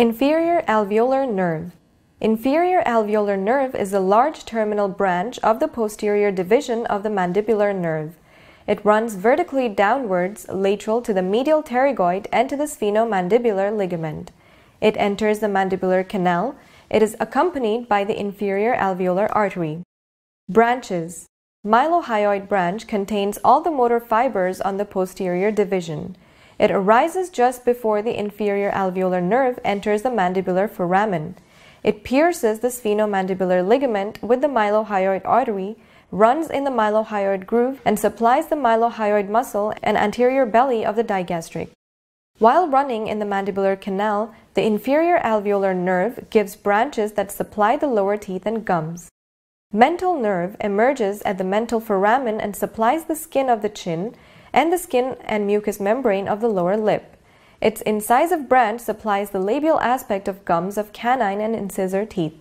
Inferior alveolar nerve. Inferior alveolar nerve is a large terminal branch of the posterior division of the mandibular nerve. It runs vertically downwards, lateral to the medial pterygoid and to the sphenomandibular ligament. It enters the mandibular canal. It is accompanied by the inferior alveolar artery. Branches. Mylohyoid branch contains all the motor fibers on the posterior division. It arises just before the inferior alveolar nerve enters the mandibular foramen. It pierces the sphenomandibular ligament with the mylohyoid artery, runs in the mylohyoid groove, and supplies the mylohyoid muscle and anterior belly of the digastric. While running in the mandibular canal, the inferior alveolar nerve gives branches that supply the lower teeth and gums. Mental nerve emerges at the mental foramen and supplies the skin of the chin, and the skin and mucous membrane of the lower lip. Its incisive branch supplies the labial aspect of gums of canine and incisor teeth.